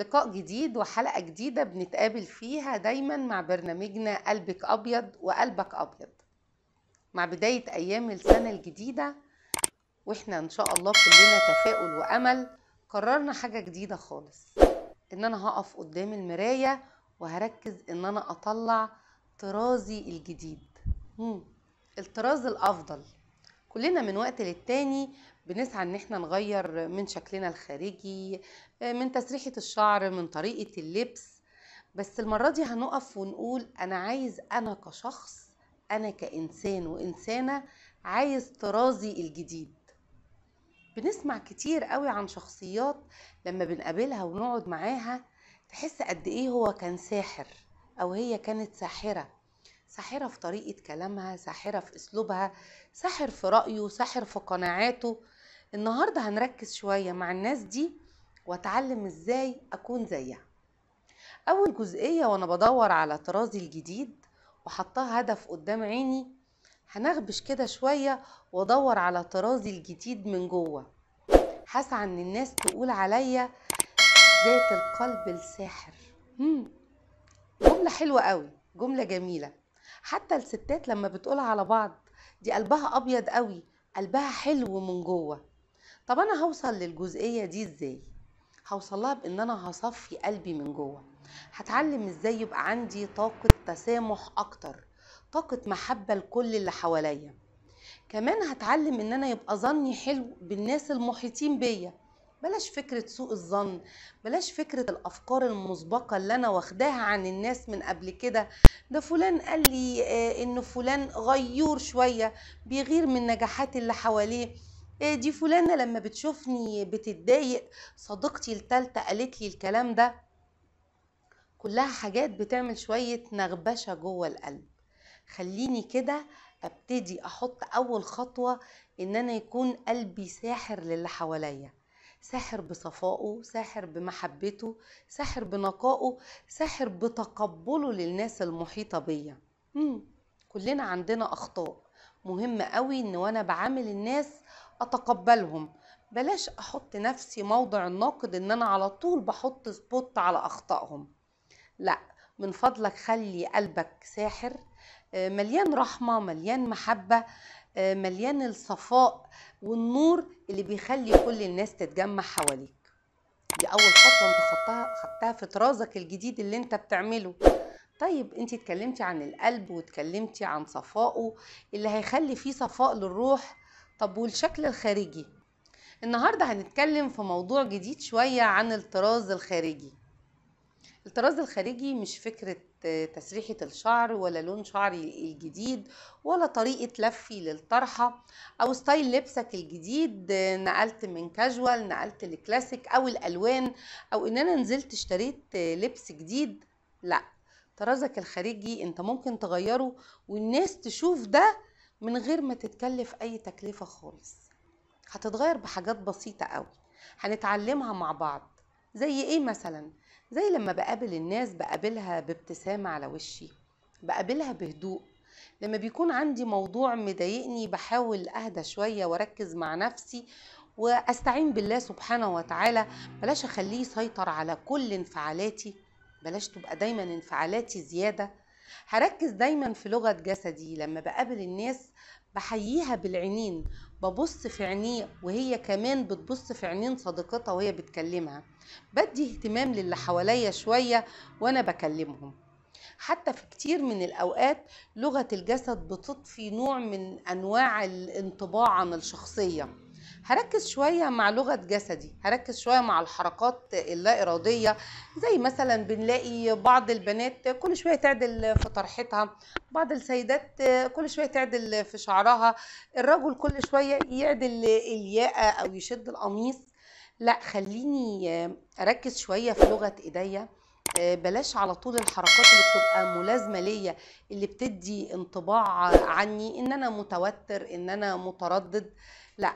لقاء جديد وحلقة جديدة بنتقابل فيها دايما مع برنامجنا قلبك أبيض وقلبك أبيض مع بداية أيام السنة الجديدة وإحنا إن شاء الله كلنا تفاؤل وأمل قررنا حاجة جديدة خالص إن أنا هقف قدام المراية وهركز إن أنا أطلع طرازي الجديد مم. الطراز الأفضل كلنا من وقت للتاني بنسعى ان احنا نغير من شكلنا الخارجي آه، من تسريحة الشعر من طريقة اللبس بس المرة دي هنقف ونقول انا عايز انا كشخص انا كإنسان وإنسانة عايز طرازي الجديد بنسمع كتير قوي عن شخصيات لما بنقابلها ونقعد معاها تحس قد ايه هو كان ساحر او هي كانت ساحرة ساحرة في طريقة كلامها ساحرة في اسلوبها ساحر في رأيه ساحر في قناعاته النهاردة هنركز شوية مع الناس دي واتعلم ازاي اكون زيها اول جزئية وانا بدور على طرازي الجديد وحطها هدف قدام عيني هنغبش كده شوية وادور على طرازي الجديد من جوه هسعى ان الناس تقول عليا ذات القلب الساحر مم. جملة حلوة قوي جملة جميلة حتى الستات لما بتقولها على بعض دي قلبها ابيض قوي قلبها حلو من جوه طب انا هوصل للجزئيه دي ازاي هوصلها بان انا هصفي قلبي من جوه هتعلم ازاي يبقى عندي طاقه تسامح اكتر طاقه محبه لكل اللي حواليا كمان هتعلم ان انا يبقى ظني حلو بالناس المحيطين بيا بلاش فكرة سوء الظن بلاش فكرة الأفكار المسبقة اللي أنا واخداها عن الناس من قبل كده ده فلان قال لي آه، إن فلان غيور شوية بيغير من نجاحات اللي حواليه إيه دي فلانة لما بتشوفني بتتضايق صديقتي التالتة قالت لي الكلام ده كلها حاجات بتعمل شوية نغبشة جوه القلب خليني كده ابتدي احط اول خطوة ان انا يكون قلبي ساحر للي حواليا ساحر بصفائه ساحر بمحبته ساحر بنقائه ساحر بتقبله للناس المحيطة بيا كلنا عندنا اخطاء مهم قوي ان وانا بعامل الناس اتقبلهم بلاش احط نفسي موضع الناقد ان انا على طول بحط سبوت على اخطائهم لا من فضلك خلي قلبك ساحر آه، مليان رحمة مليان محبة آه، مليان الصفاء والنور اللي بيخلي كل الناس تتجمع حواليك دي اول خطوه انت خدتها خدتها في طرازك الجديد اللي انت بتعمله طيب انت اتكلمتي عن القلب واتكلمتي عن صفائه اللي هيخلي فيه صفاء للروح طب والشكل الخارجي النهارده هنتكلم في موضوع جديد شويه عن الطراز الخارجي الطراز الخارجي مش فكره تسريحه الشعر ولا لون شعري الجديد ولا طريقه لفي للطرحه او ستايل لبسك الجديد نقلت من كاجوال نقلت لكلاسيك او الالوان او ان انا نزلت اشتريت لبس جديد لا طرازك الخارجي انت ممكن تغيره والناس تشوف ده من غير ما تتكلف أي تكلفة خالص هتتغير بحاجات بسيطة قوي هنتعلمها مع بعض زي إيه مثلا؟ زي لما بقابل الناس بقابلها بابتسامة على وشي بقابلها بهدوء لما بيكون عندي موضوع مضايقني بحاول أهدى شوية وأركز مع نفسي واستعين بالله سبحانه وتعالى بلاش اخليه يسيطر على كل انفعالاتي بلاش تبقى دايما انفعالاتي زياده هركز دايما في لغه جسدي لما بقابل الناس بحييها بالعينين ببص في عينيه وهي كمان بتبص في عينين صديقتها وهي بتكلمها بدي اهتمام للي حواليا شويه وانا بكلمهم حتى في كتير من الأوقات لغة الجسد بتطفي نوع من أنواع الانطباع عن الشخصية هركز شويه مع لغه جسدي هركز شويه مع الحركات اللا اراديه زي مثلا بنلاقي بعض البنات كل شويه تعدل في طرحتها بعض السيدات كل شويه تعدل في شعرها الرجل كل شويه يعدل الياقه او يشد القميص لا خليني اركز شويه في لغه ايديا آه، بلاش على طول الحركات اللي بتبقى ملازمه ليا اللي بتدي انطباع عني ان انا متوتر ان انا متردد لا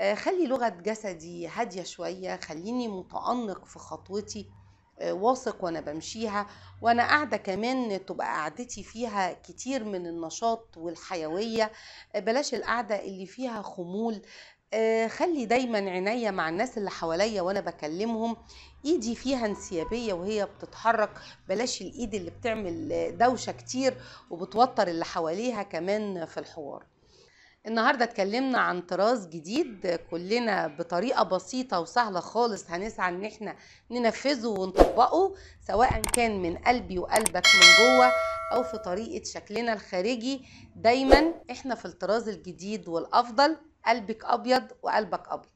آه، خلي لغه جسدي هاديه شويه خليني متانق في خطوتي آه، واثق وانا بمشيها وانا قاعده كمان تبقى قعدتي فيها كتير من النشاط والحيويه بلاش القعده اللي فيها خمول آه، خلي دايما عينيا مع الناس اللي حواليا وانا بكلمهم ايدي فيها انسيابيه وهي بتتحرك بلاش الايد اللي بتعمل دوشه كتير وبتوتر اللي حواليها كمان في الحوار النهارده اتكلمنا عن طراز جديد كلنا بطريقه بسيطه وسهله خالص هنسعى ان احنا ننفذه ونطبقه سواء كان من قلبي وقلبك من جوه او في طريقه شكلنا الخارجي دايما احنا في الطراز الجديد والافضل قلبك ابيض وقلبك ابيض